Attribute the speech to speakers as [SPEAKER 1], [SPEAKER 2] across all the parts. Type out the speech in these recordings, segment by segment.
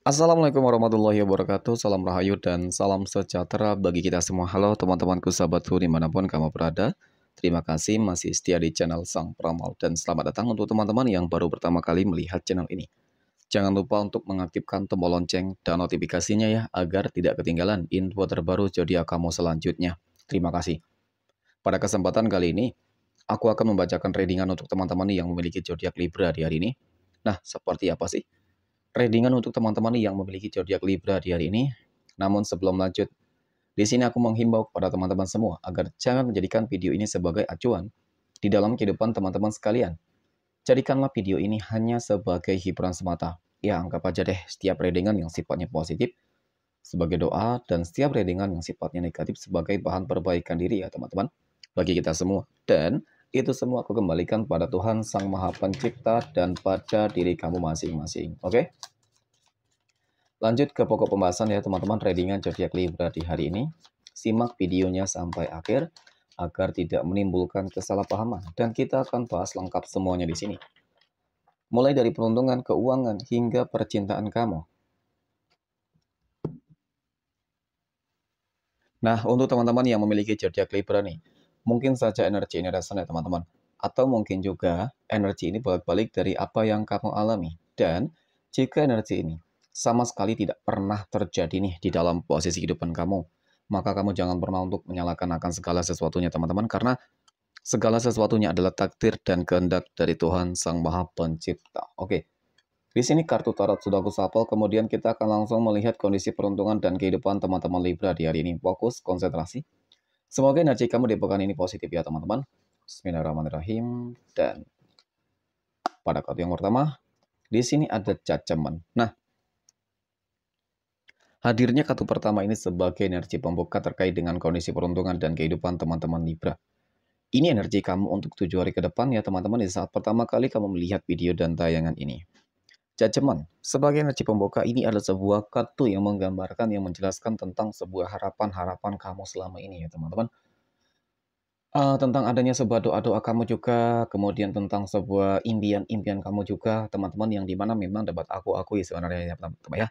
[SPEAKER 1] Assalamualaikum warahmatullahi wabarakatuh Salam rahayu dan salam sejahtera bagi kita semua Halo teman-temanku sahabatku dimanapun kamu berada Terima kasih masih setia di channel Sang Pramal Dan selamat datang untuk teman-teman yang baru pertama kali melihat channel ini Jangan lupa untuk mengaktifkan tombol lonceng dan notifikasinya ya Agar tidak ketinggalan info terbaru zodiak kamu selanjutnya Terima kasih Pada kesempatan kali ini Aku akan membacakan readingan untuk teman-teman yang memiliki zodiak Libra di hari ini Nah, seperti apa sih readingan untuk teman-teman yang memiliki zodiak Libra di hari ini. Namun sebelum lanjut, di sini aku menghimbau kepada teman-teman semua agar jangan menjadikan video ini sebagai acuan di dalam kehidupan teman-teman sekalian. Jadikanlah video ini hanya sebagai hiburan semata. Ya, anggap aja deh setiap readingan yang sifatnya positif sebagai doa dan setiap readingan yang sifatnya negatif sebagai bahan perbaikan diri ya teman-teman bagi kita semua. Dan itu semua aku kembalikan pada Tuhan Sang Maha Pencipta dan pada diri kamu masing-masing. Oke? Lanjut ke pokok pembahasan ya teman-teman tradingan zodiak Libra di hari ini. Simak videonya sampai akhir agar tidak menimbulkan kesalahpahaman dan kita akan bahas lengkap semuanya di sini. Mulai dari peruntungan keuangan hingga percintaan kamu. Nah, untuk teman-teman yang memiliki zodiak Libra nih, Mungkin saja energi ini ya teman-teman. Atau mungkin juga energi ini balik balik dari apa yang kamu alami. Dan jika energi ini sama sekali tidak pernah terjadi nih di dalam posisi kehidupan kamu, maka kamu jangan pernah untuk menyalahkan akan segala sesuatunya teman-teman karena segala sesuatunya adalah takdir dan kehendak dari Tuhan Sang Maha Pencipta. Oke. Di sini kartu tarot sudah aku sapel, kemudian kita akan langsung melihat kondisi peruntungan dan kehidupan teman-teman Libra di hari ini. Fokus, konsentrasi, Semoga energi kamu di pekan ini positif ya teman-teman. Bismillahirrahmanirrahim. Dan pada kartu yang pertama, di sini ada judgment. Nah, hadirnya kartu pertama ini sebagai energi pembuka terkait dengan kondisi peruntungan dan kehidupan teman-teman Libra. Ini energi kamu untuk tujuh hari ke depan ya teman-teman di saat pertama kali kamu melihat video dan tayangan ini. Judgment sebagai energi pembuka ini adalah sebuah kartu yang menggambarkan yang menjelaskan tentang sebuah harapan-harapan kamu selama ini ya teman-teman. Uh, tentang adanya sebuah doa-doa kamu juga, kemudian tentang sebuah impian-impian kamu juga, teman-teman yang dimana memang dapat aku akui sebenarnya ya teman-teman ya.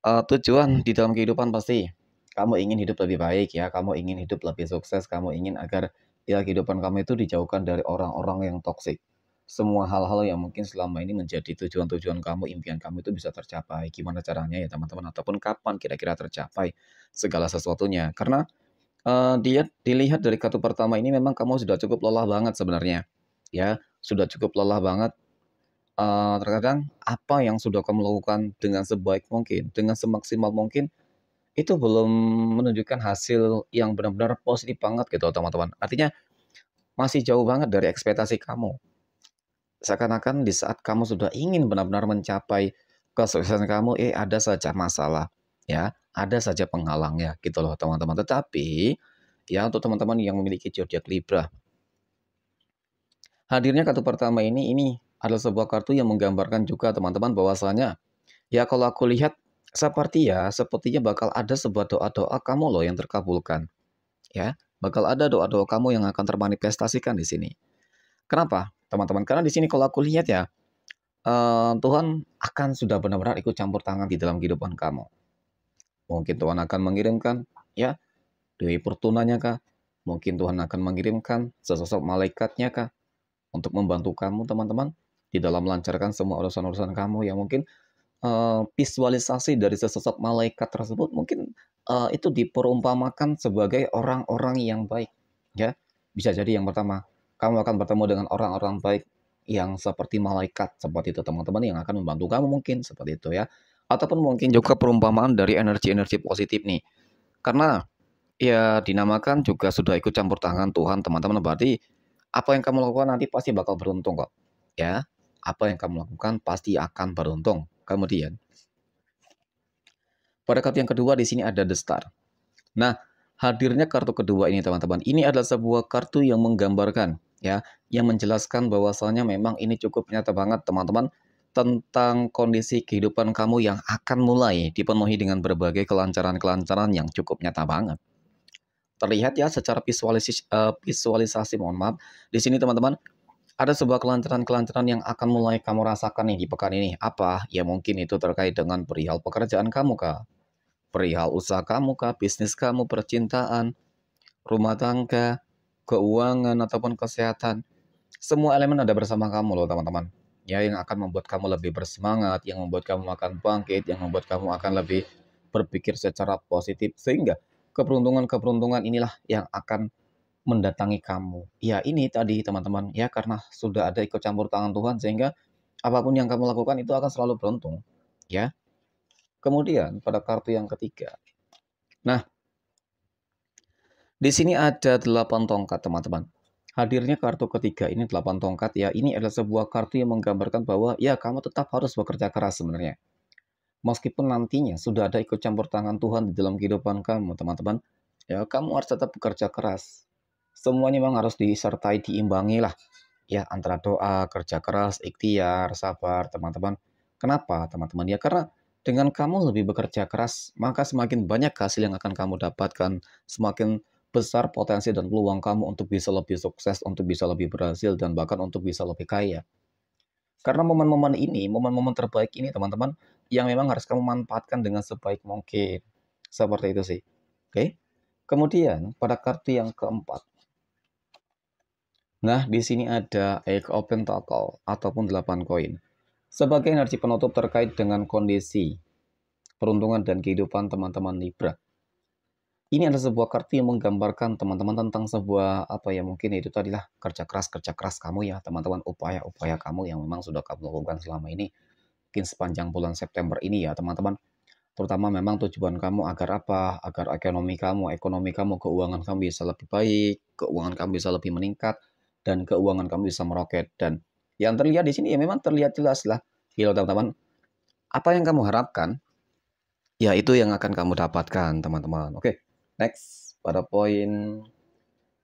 [SPEAKER 1] Uh, tujuan di dalam kehidupan pasti kamu ingin hidup lebih baik ya, kamu ingin hidup lebih sukses, kamu ingin agar ya kehidupan kamu itu dijauhkan dari orang-orang yang toksik semua hal-hal yang mungkin selama ini menjadi tujuan-tujuan kamu, impian kamu itu bisa tercapai. Gimana caranya ya teman-teman ataupun kapan kira-kira tercapai segala sesuatunya. Karena uh, dia dilihat dari kartu pertama ini memang kamu sudah cukup lelah banget sebenarnya. Ya, sudah cukup lelah banget. Uh, terkadang apa yang sudah kamu lakukan dengan sebaik mungkin, dengan semaksimal mungkin itu belum menunjukkan hasil yang benar-benar positif banget gitu teman-teman. Artinya masih jauh banget dari ekspektasi kamu seakan-akan di saat kamu sudah ingin benar-benar mencapai kesuksesan kamu, eh ada saja masalah, ya, ada saja penghalangnya gitu loh teman-teman. Tetapi ya untuk teman-teman yang memiliki zodiak Libra, hadirnya kartu pertama ini ini adalah sebuah kartu yang menggambarkan juga teman-teman bahwasanya ya kalau aku lihat seperti ya sepertinya bakal ada sebuah doa-doa kamu loh yang terkabulkan. Ya, bakal ada doa-doa kamu yang akan termanifestasikan di sini. Kenapa? teman-teman. Karena di sini kalau aku lihat ya, uh, Tuhan akan sudah benar-benar ikut campur tangan di dalam kehidupan kamu. Mungkin Tuhan akan mengirimkan ya Dewi Pertunanya kah? Mungkin Tuhan akan mengirimkan sesosok malaikatnya kah? Untuk membantu kamu teman-teman di dalam melancarkan semua urusan-urusan kamu yang mungkin uh, visualisasi dari sesosok malaikat tersebut mungkin uh, itu diperumpamakan sebagai orang-orang yang baik ya bisa jadi yang pertama kamu akan bertemu dengan orang-orang baik yang seperti malaikat seperti itu teman-teman yang akan membantu kamu mungkin seperti itu ya ataupun mungkin juga perumpamaan dari energi-energi positif nih karena ya dinamakan juga sudah ikut campur tangan Tuhan teman-teman berarti apa yang kamu lakukan nanti pasti bakal beruntung kok ya apa yang kamu lakukan pasti akan beruntung kemudian pada kartu yang kedua di sini ada the star nah hadirnya kartu kedua ini teman-teman ini adalah sebuah kartu yang menggambarkan ya yang menjelaskan bahwasanya memang ini cukup nyata banget teman-teman tentang kondisi kehidupan kamu yang akan mulai dipenuhi dengan berbagai kelancaran-kelancaran yang cukup nyata banget. Terlihat ya secara visualisasi, eh, visualisasi mohon maaf. Di sini teman-teman ada sebuah kelancaran-kelancaran yang akan mulai kamu rasakan nih di pekan ini. Apa? Ya mungkin itu terkait dengan perihal pekerjaan kamu kah? Perihal usaha kamu kah? Bisnis kamu, percintaan, rumah tangga, keuangan, ataupun kesehatan. Semua elemen ada bersama kamu loh teman-teman. Ya, yang akan membuat kamu lebih bersemangat, yang membuat kamu akan bangkit, yang membuat kamu akan lebih berpikir secara positif. Sehingga keberuntungan-keberuntungan inilah yang akan mendatangi kamu. Ya ini tadi teman-teman, ya karena sudah ada ikut campur tangan Tuhan sehingga apapun yang kamu lakukan itu akan selalu beruntung. Ya, Kemudian pada kartu yang ketiga. Nah, di sini ada 8 tongkat, teman-teman. Hadirnya kartu ketiga ini 8 tongkat ya. Ini adalah sebuah kartu yang menggambarkan bahwa ya kamu tetap harus bekerja keras sebenarnya. Meskipun nantinya sudah ada ikut campur tangan Tuhan di dalam kehidupan kamu, teman-teman. Ya, kamu harus tetap bekerja keras. Semuanya memang harus disertai diimbangi lah. Ya, antara doa, kerja keras, ikhtiar, sabar, teman-teman. Kenapa, teman-teman? Ya, karena dengan kamu lebih bekerja keras, maka semakin banyak hasil yang akan kamu dapatkan, semakin besar potensi dan peluang kamu untuk bisa lebih sukses, untuk bisa lebih berhasil, dan bahkan untuk bisa lebih kaya. Karena momen-momen ini, momen-momen terbaik ini teman-teman, yang memang harus kamu manfaatkan dengan sebaik mungkin. Seperti itu sih. Oke. Kemudian pada kartu yang keempat. Nah, di sini ada Eight of Pentacle ataupun 8 koin. Sebagai energi penutup terkait dengan kondisi, peruntungan dan kehidupan teman-teman Libra ini adalah sebuah kartu yang menggambarkan teman-teman tentang sebuah apa ya mungkin itu tadilah kerja keras kerja keras kamu ya teman-teman upaya-upaya kamu yang memang sudah kamu lakukan selama ini mungkin sepanjang bulan September ini ya teman-teman terutama memang tujuan kamu agar apa agar ekonomi kamu ekonomi kamu keuangan kamu bisa lebih baik keuangan kamu bisa lebih meningkat dan keuangan kamu bisa meroket dan yang terlihat di sini ya memang terlihat jelas lah ya teman-teman apa yang kamu harapkan ya itu yang akan kamu dapatkan teman-teman oke Next, pada poin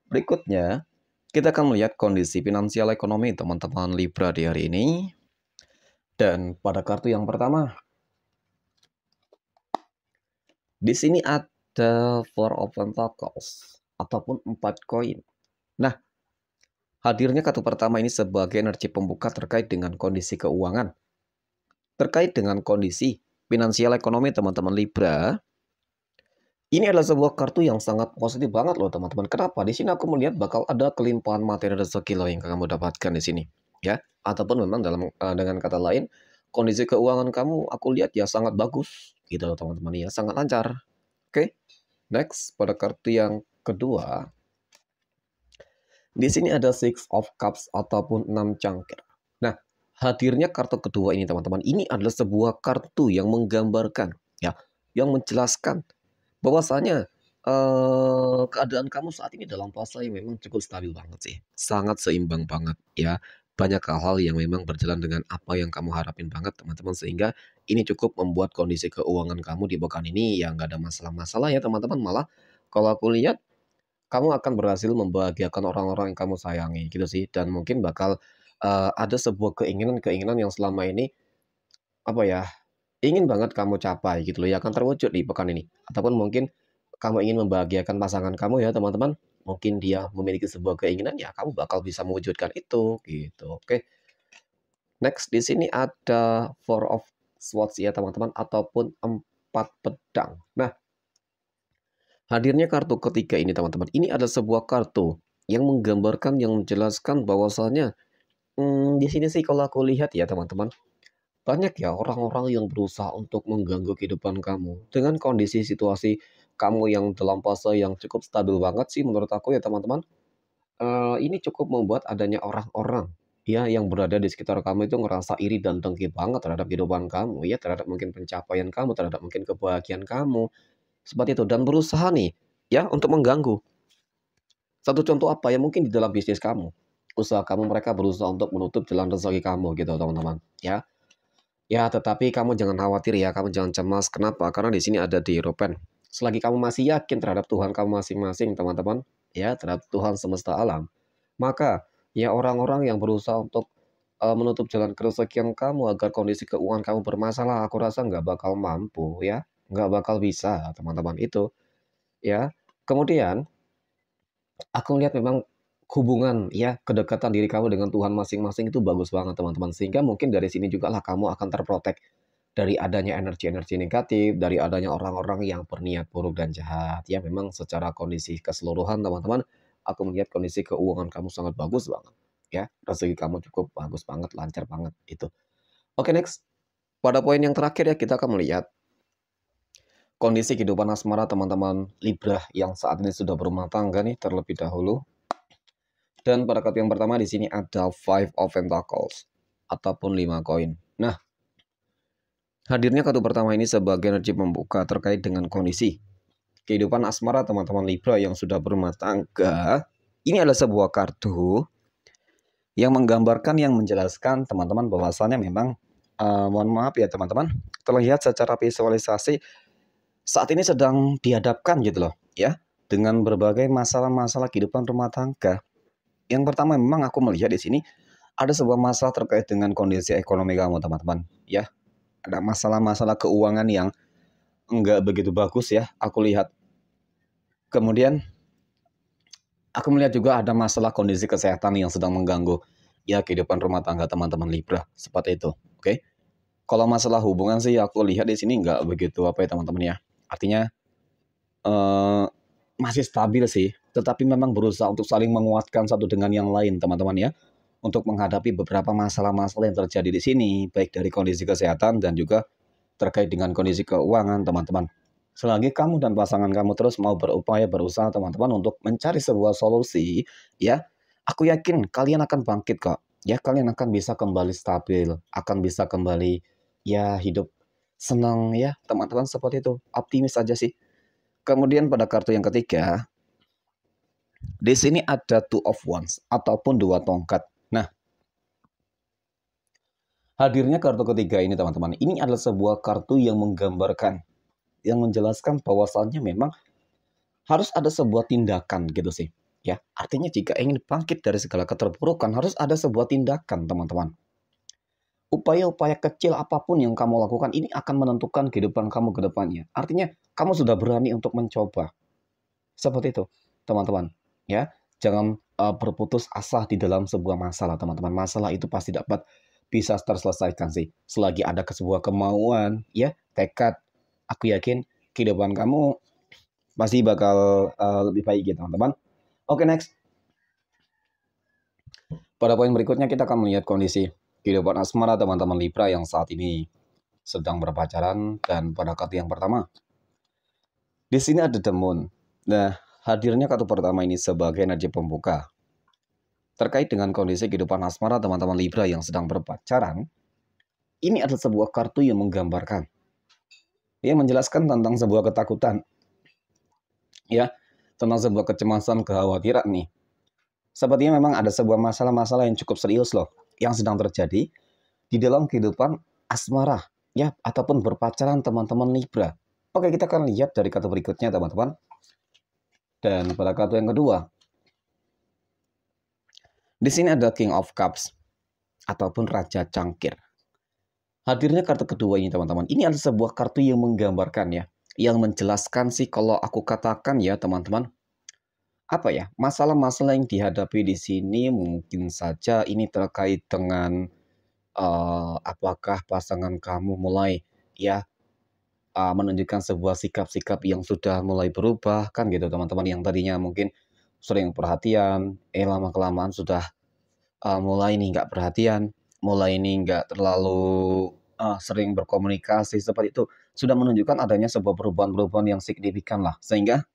[SPEAKER 1] berikutnya, kita akan melihat kondisi finansial ekonomi teman-teman Libra di hari ini. Dan pada kartu yang pertama, di sini ada Four of Pentacles ataupun empat koin. Nah, hadirnya kartu pertama ini sebagai energi pembuka terkait dengan kondisi keuangan. Terkait dengan kondisi finansial ekonomi teman-teman Libra, ini adalah sebuah kartu yang sangat positif banget loh teman-teman. Kenapa? Di sini aku melihat bakal ada kelimpahan materi rezeki loh yang kamu dapatkan di sini, ya. Ataupun memang dalam uh, dengan kata lain, kondisi keuangan kamu aku lihat ya sangat bagus gitu loh teman-teman ya, sangat lancar. Oke. Okay? Next pada kartu yang kedua. Di sini ada Six of Cups ataupun 6 cangkir. Nah, hadirnya kartu kedua ini teman-teman, ini adalah sebuah kartu yang menggambarkan ya, yang menjelaskan bahwasanya uh, eh, keadaan kamu saat ini dalam fase yang memang cukup stabil banget sih. Sangat seimbang banget ya. Banyak hal-hal yang memang berjalan dengan apa yang kamu harapin banget teman-teman sehingga ini cukup membuat kondisi keuangan kamu di pekan ini yang nggak ada masalah-masalah ya teman-teman malah kalau aku lihat kamu akan berhasil membahagiakan orang-orang yang kamu sayangi gitu sih dan mungkin bakal uh, ada sebuah keinginan-keinginan yang selama ini apa ya ingin banget kamu capai gitu loh ya akan terwujud di pekan ini ataupun mungkin kamu ingin membahagiakan pasangan kamu ya teman-teman mungkin dia memiliki sebuah keinginan ya kamu bakal bisa mewujudkan itu gitu oke next di sini ada four of swords ya teman-teman ataupun empat pedang nah hadirnya kartu ketiga ini teman-teman ini ada sebuah kartu yang menggambarkan yang menjelaskan bahwasannya hmm, di sini sih kalau aku lihat ya teman-teman banyak ya orang-orang yang berusaha untuk mengganggu kehidupan kamu dengan kondisi situasi kamu yang dalam fase yang cukup stabil banget sih menurut aku ya teman-teman. Uh, ini cukup membuat adanya orang-orang ya yang berada di sekitar kamu itu ngerasa iri dan dengki banget terhadap kehidupan kamu ya terhadap mungkin pencapaian kamu terhadap mungkin kebahagiaan kamu seperti itu dan berusaha nih ya untuk mengganggu satu contoh apa ya mungkin di dalam bisnis kamu usaha kamu mereka berusaha untuk menutup jalan rezeki kamu gitu teman-teman ya Ya, tetapi kamu jangan khawatir ya, kamu jangan cemas. Kenapa? Karena di sini ada di Eropen. Selagi kamu masih yakin terhadap Tuhan kamu masing-masing, teman-teman, ya, terhadap Tuhan semesta alam, maka ya orang-orang yang berusaha untuk uh, menutup jalan kerusakan kamu agar kondisi keuangan kamu bermasalah, aku rasa nggak bakal mampu ya, nggak bakal bisa, teman-teman itu. Ya, kemudian aku lihat memang hubungan ya kedekatan diri kamu dengan Tuhan masing-masing itu bagus banget teman-teman sehingga mungkin dari sini juga lah kamu akan terprotek dari adanya energi-energi negatif dari adanya orang-orang yang berniat buruk dan jahat ya memang secara kondisi keseluruhan teman-teman aku melihat kondisi keuangan kamu sangat bagus banget ya rezeki kamu cukup bagus banget lancar banget itu oke next pada poin yang terakhir ya kita akan melihat kondisi kehidupan asmara teman-teman Libra yang saat ini sudah berumah tangga nih terlebih dahulu dan pada kartu yang pertama di sini ada Five of Pentacles ataupun 5 koin. Nah, hadirnya kartu pertama ini sebagai energi pembuka terkait dengan kondisi kehidupan asmara teman-teman Libra yang sudah berumah tangga. Ini adalah sebuah kartu yang menggambarkan yang menjelaskan teman-teman bahwasannya memang uh, mohon maaf ya teman-teman terlihat secara visualisasi saat ini sedang dihadapkan gitu loh ya dengan berbagai masalah-masalah kehidupan rumah tangga yang pertama memang aku melihat di sini ada sebuah masalah terkait dengan kondisi ekonomi kamu teman-teman ya ada masalah-masalah keuangan yang enggak begitu bagus ya aku lihat kemudian aku melihat juga ada masalah kondisi kesehatan yang sedang mengganggu ya kehidupan rumah tangga teman-teman Libra seperti itu oke okay? kalau masalah hubungan sih aku lihat di sini enggak begitu apa ya teman-teman ya artinya eh, masih stabil sih, tetapi memang berusaha untuk saling menguatkan satu dengan yang lain, teman-teman ya. Untuk menghadapi beberapa masalah-masalah yang terjadi di sini, baik dari kondisi kesehatan dan juga terkait dengan kondisi keuangan, teman-teman. Selagi kamu dan pasangan kamu terus mau berupaya berusaha, teman-teman, untuk mencari sebuah solusi, ya, aku yakin kalian akan bangkit kok. Ya, kalian akan bisa kembali stabil, akan bisa kembali ya hidup senang ya, teman-teman seperti itu. Optimis aja sih. Kemudian pada kartu yang ketiga, di sini ada two of wands ataupun dua tongkat. Nah, hadirnya kartu ketiga ini teman-teman, ini adalah sebuah kartu yang menggambarkan, yang menjelaskan bahwasannya memang harus ada sebuah tindakan gitu sih. Ya, artinya jika ingin bangkit dari segala keterpurukan harus ada sebuah tindakan, teman-teman upaya-upaya kecil apapun yang kamu lakukan ini akan menentukan kehidupan kamu ke depannya. Artinya, kamu sudah berani untuk mencoba. Seperti itu, teman-teman. Ya, jangan uh, berputus asa di dalam sebuah masalah, teman-teman. Masalah itu pasti dapat bisa terselesaikan sih. Selagi ada sebuah kemauan, ya, tekad, aku yakin kehidupan kamu pasti bakal uh, lebih baik gitu, teman-teman. Oke, next. Pada poin berikutnya kita akan melihat kondisi kehidupan asmara teman-teman Libra yang saat ini sedang berpacaran dan pada kartu yang pertama. Di sini ada The Nah, hadirnya kartu pertama ini sebagai energi pembuka. Terkait dengan kondisi kehidupan asmara teman-teman Libra yang sedang berpacaran, ini adalah sebuah kartu yang menggambarkan. Ia menjelaskan tentang sebuah ketakutan. Ya, tentang sebuah kecemasan, kekhawatiran nih. Sepertinya memang ada sebuah masalah-masalah yang cukup serius loh yang sedang terjadi di dalam kehidupan asmara ya ataupun berpacaran teman-teman Libra. Oke, kita akan lihat dari kartu berikutnya teman-teman. Dan pada kartu yang kedua. Di sini ada King of Cups ataupun Raja Cangkir. Hadirnya kartu kedua ini teman-teman. Ini adalah sebuah kartu yang menggambarkan ya, yang menjelaskan sih kalau aku katakan ya teman-teman, apa ya masalah-masalah yang dihadapi di sini mungkin saja ini terkait dengan uh, apakah pasangan kamu mulai ya uh, menunjukkan sebuah sikap-sikap yang sudah mulai berubah kan gitu teman-teman yang tadinya mungkin sering perhatian eh lama kelamaan sudah uh, mulai nih nggak perhatian mulai ini nggak terlalu uh, sering berkomunikasi seperti itu sudah menunjukkan adanya sebuah perubahan-perubahan yang signifikan lah sehingga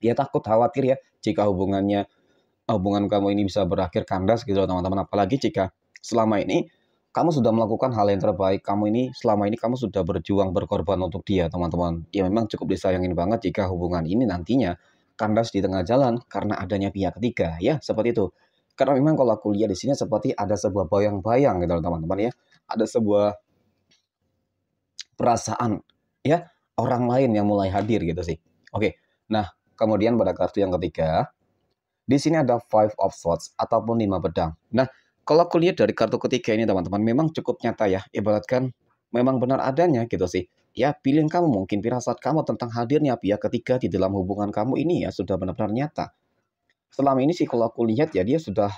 [SPEAKER 1] dia takut khawatir ya jika hubungannya hubungan kamu ini bisa berakhir kandas gitu loh teman-teman apalagi jika selama ini kamu sudah melakukan hal yang terbaik kamu ini selama ini kamu sudah berjuang berkorban untuk dia teman-teman ya memang cukup disayangin banget jika hubungan ini nantinya kandas di tengah jalan karena adanya pihak ketiga ya seperti itu karena memang kalau aku lihat di sini seperti ada sebuah bayang-bayang gitu loh teman-teman ya ada sebuah perasaan ya orang lain yang mulai hadir gitu sih oke nah Kemudian pada kartu yang ketiga, di sini ada Five of Swords ataupun lima pedang. Nah, kalau kulihat dari kartu ketiga ini teman-teman memang cukup nyata ya. Ibaratkan memang benar adanya gitu sih. Ya, pilihan kamu mungkin firasat kamu tentang hadirnya pihak ketiga di dalam hubungan kamu ini ya sudah benar-benar nyata. Selama ini sih kalau aku lihat ya dia sudah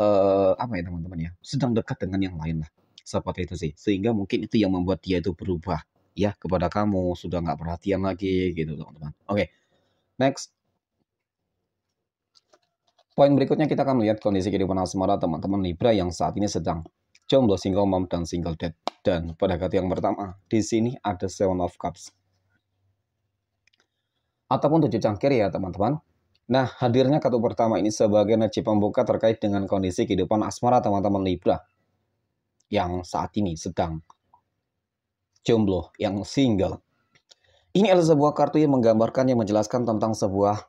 [SPEAKER 1] uh, apa ya teman-teman ya, sedang dekat dengan yang lain lah. Seperti itu sih. Sehingga mungkin itu yang membuat dia itu berubah ya kepada kamu sudah nggak perhatian lagi gitu teman-teman. Oke. Next. Poin berikutnya kita akan melihat kondisi kehidupan asmara teman-teman Libra yang saat ini sedang jomblo single mom dan single dad. Dan pada kartu yang pertama, di sini ada Seven of Cups. Ataupun tujuh cangkir ya teman-teman. Nah, hadirnya kartu pertama ini sebagai energi pembuka terkait dengan kondisi kehidupan asmara teman-teman Libra yang saat ini sedang jomblo, yang single. Ini adalah sebuah kartu yang menggambarkan yang menjelaskan tentang sebuah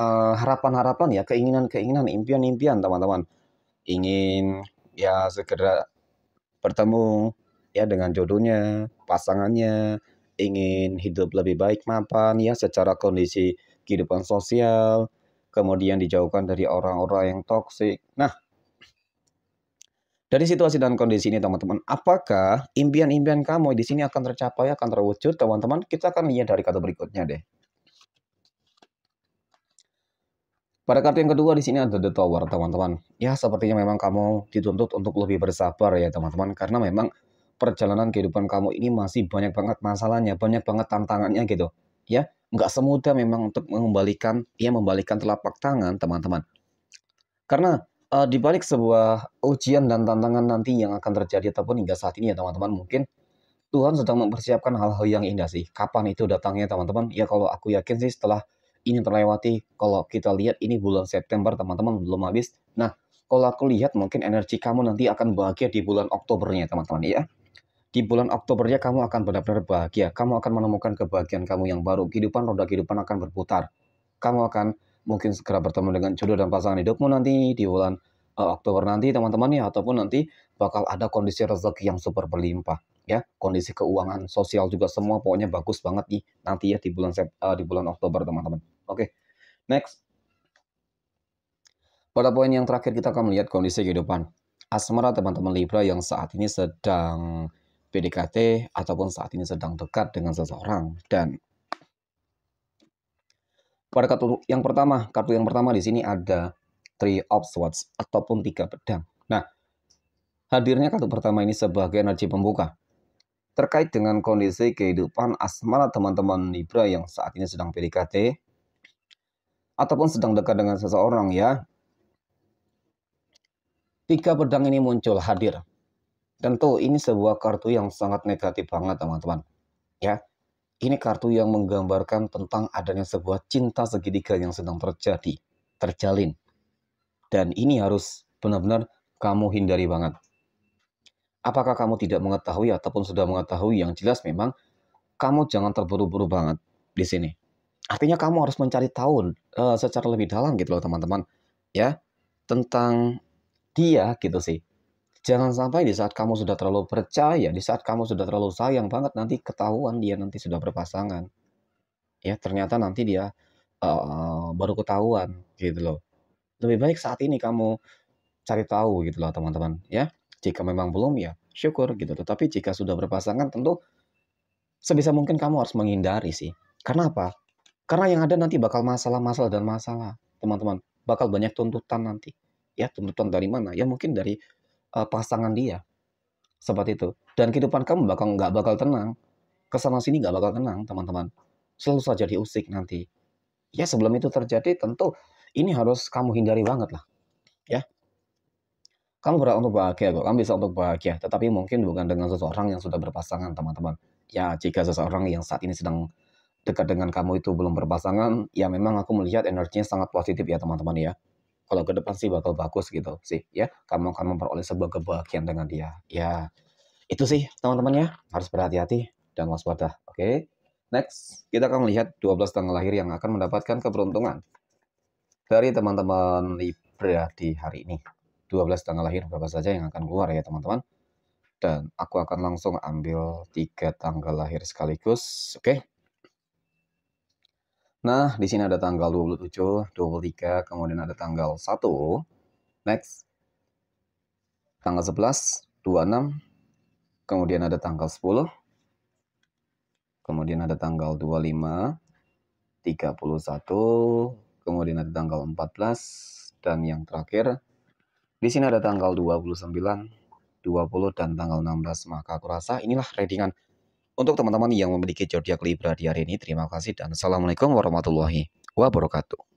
[SPEAKER 1] eh, harapan-harapan uh, ya, keinginan-keinginan, impian-impian teman-teman. Ingin ya segera bertemu ya dengan jodohnya, pasangannya, ingin hidup lebih baik mapan ya secara kondisi kehidupan sosial, kemudian dijauhkan dari orang-orang yang toksik. Nah, dari situasi dan kondisi ini teman-teman, apakah impian-impian kamu di sini akan tercapai, akan terwujud teman-teman? Kita akan lihat dari kartu berikutnya deh. Pada kartu yang kedua di sini ada The Tower teman-teman. Ya sepertinya memang kamu dituntut untuk lebih bersabar ya teman-teman. Karena memang perjalanan kehidupan kamu ini masih banyak banget masalahnya, banyak banget tantangannya gitu. Ya nggak semudah memang untuk mengembalikan, ya membalikan telapak tangan teman-teman. Karena uh, di balik sebuah ujian dan tantangan nanti yang akan terjadi ataupun hingga saat ini ya teman-teman mungkin Tuhan sedang mempersiapkan hal-hal yang indah sih. Kapan itu datangnya teman-teman? Ya kalau aku yakin sih setelah ini terlewati, kalau kita lihat ini bulan September teman-teman belum habis. Nah, kalau aku lihat mungkin energi kamu nanti akan bahagia di bulan Oktobernya teman-teman ya. Di bulan Oktobernya kamu akan benar-benar bahagia. Kamu akan menemukan kebahagiaan kamu yang baru. Kehidupan roda kehidupan akan berputar. Kamu akan mungkin segera bertemu dengan jodoh dan pasangan hidupmu nanti di bulan uh, Oktober nanti teman-teman ya ataupun nanti bakal ada kondisi rezeki yang super berlimpah ya kondisi keuangan sosial juga semua pokoknya bagus banget nih nanti ya di bulan uh, di bulan Oktober teman-teman oke okay. next pada poin yang terakhir kita akan melihat kondisi kehidupan asmara teman-teman Libra yang saat ini sedang PDKT ataupun saat ini sedang dekat dengan seseorang dan pada kartu yang pertama, kartu yang pertama di sini ada Three of Swords ataupun tiga pedang. Nah, hadirnya kartu pertama ini sebagai energi pembuka. Terkait dengan kondisi kehidupan asmara teman-teman Libra yang saat ini sedang PDKT ataupun sedang dekat dengan seseorang ya. Tiga pedang ini muncul hadir. Tentu ini sebuah kartu yang sangat negatif banget teman-teman. Ya, ini kartu yang menggambarkan tentang adanya sebuah cinta segitiga yang sedang terjadi, terjalin. Dan ini harus benar-benar kamu hindari banget. Apakah kamu tidak mengetahui ataupun sudah mengetahui yang jelas memang kamu jangan terburu-buru banget di sini. Artinya kamu harus mencari tahu uh, secara lebih dalam gitu loh teman-teman ya tentang dia gitu sih. Jangan sampai di saat kamu sudah terlalu percaya, di saat kamu sudah terlalu sayang banget, nanti ketahuan dia nanti sudah berpasangan. Ya, ternyata nanti dia uh, baru ketahuan gitu loh. Lebih baik saat ini kamu cari tahu gitu loh teman-teman ya. Jika memang belum ya syukur gitu loh. Tapi jika sudah berpasangan tentu sebisa mungkin kamu harus menghindari sih. Karena apa? Karena yang ada nanti bakal masalah-masalah dan masalah, teman-teman. Bakal banyak tuntutan nanti. Ya, tuntutan dari mana? Ya mungkin dari uh, pasangan dia seperti itu dan kehidupan kamu bakal nggak bakal tenang kesana sini nggak bakal tenang teman-teman selalu saja diusik nanti ya sebelum itu terjadi tentu ini harus kamu hindari banget lah ya kamu berhak untuk bahagia kok kamu bisa untuk bahagia tetapi mungkin bukan dengan seseorang yang sudah berpasangan teman-teman ya jika seseorang yang saat ini sedang dekat dengan kamu itu belum berpasangan ya memang aku melihat energinya sangat positif ya teman-teman ya kalau ke depan sih bakal bagus gitu sih ya kamu akan memperoleh sebuah kebahagiaan dengan dia ya itu sih teman-teman ya harus berhati-hati dan waspada oke okay? next kita akan melihat 12 tanggal lahir yang akan mendapatkan keberuntungan dari teman-teman Libra di hari ini 12 tanggal lahir berapa saja yang akan keluar ya teman-teman dan aku akan langsung ambil tiga tanggal lahir sekaligus oke okay? Nah, di sini ada tanggal 27, 23, kemudian ada tanggal 1. Next. Tanggal 11, 26, kemudian ada tanggal 10, kemudian ada tanggal 25, 31, kemudian ada tanggal 14, dan yang terakhir, di sini ada tanggal 29, 20, dan tanggal 16. Maka aku rasa inilah readingan untuk teman-teman yang memiliki zodiak Libra di hari ini, terima kasih dan assalamualaikum warahmatullahi wabarakatuh.